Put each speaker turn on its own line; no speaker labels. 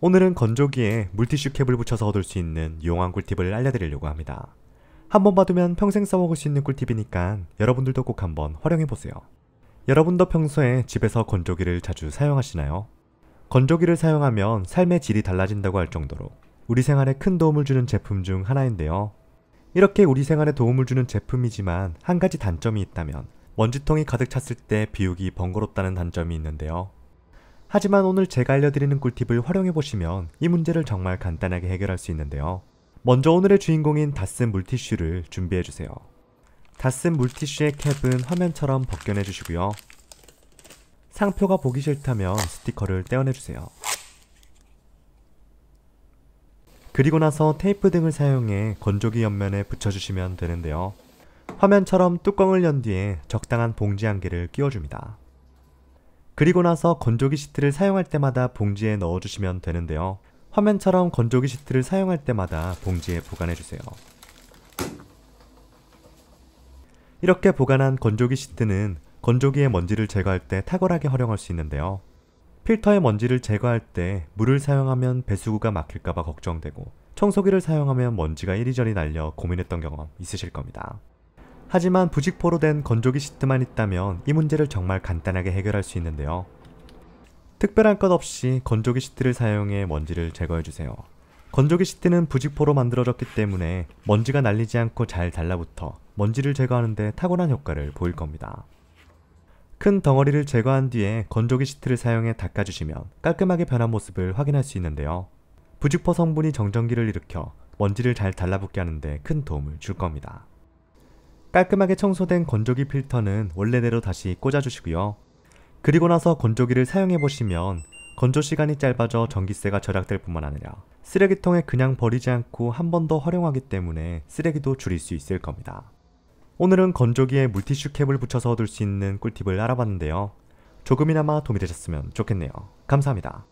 오늘은 건조기에 물티슈 캡을 붙여서 얻을 수 있는 유 용한 꿀팁을 알려드리려고 합니다. 한번 받으면 평생 써먹을 수 있는 꿀팁이니까 여러분들도 꼭 한번 활용해보세요. 여러분도 평소에 집에서 건조기를 자주 사용하시나요? 건조기를 사용하면 삶의 질이 달라진다고 할 정도로 우리 생활에 큰 도움을 주는 제품 중 하나인데요. 이렇게 우리 생활에 도움을 주는 제품이지만 한 가지 단점이 있다면 원지통이 가득 찼을 때 비우기 번거롭다는 단점이 있는데요. 하지만 오늘 제가 알려드리는 꿀팁을 활용해보시면 이 문제를 정말 간단하게 해결할 수 있는데요. 먼저 오늘의 주인공인 닷슨 물티슈를 준비해주세요. 닷슨 물티슈의 캡은 화면처럼 벗겨내주시고요. 상표가 보기 싫다면 스티커를 떼어내주세요. 그리고 나서 테이프 등을 사용해 건조기 옆면에 붙여주시면 되는데요. 화면처럼 뚜껑을 연 뒤에 적당한 봉지 한 개를 끼워줍니다. 그리고 나서 건조기 시트를 사용할 때마다 봉지에 넣어주시면 되는데요. 화면처럼 건조기 시트를 사용할 때마다 봉지에 보관해주세요. 이렇게 보관한 건조기 시트는 건조기의 먼지를 제거할 때 탁월하게 활용할 수 있는데요. 필터의 먼지를 제거할 때 물을 사용하면 배수구가 막힐까봐 걱정되고 청소기를 사용하면 먼지가 이리저리 날려 고민했던 경험 있으실 겁니다. 하지만 부직포로 된 건조기 시트만 있다면 이 문제를 정말 간단하게 해결할 수 있는데요. 특별한 것 없이 건조기 시트를 사용해 먼지를 제거해주세요. 건조기 시트는 부직포로 만들어졌기 때문에 먼지가 날리지 않고 잘 달라붙어 먼지를 제거하는데 탁월한 효과를 보일 겁니다. 큰 덩어리를 제거한 뒤에 건조기 시트를 사용해 닦아주시면 깔끔하게 변한 모습을 확인할 수 있는데요. 부직포 성분이 정전기를 일으켜 먼지를 잘 달라붙게 하는데 큰 도움을 줄 겁니다. 깔끔하게 청소된 건조기 필터는 원래대로 다시 꽂아주시고요. 그리고 나서 건조기를 사용해보시면 건조 시간이 짧아져 전기세가 절약될 뿐만 아니라 쓰레기통에 그냥 버리지 않고 한 번 더 활용하기 때문에 쓰레기도 줄일 수 있을 겁니다. 오늘은 건조기에 물티슈 캡을 붙여서 둘 수 있는 꿀팁을 알아봤는데요. 조금이나마 도움이 되셨으면 좋겠네요. 감사합니다.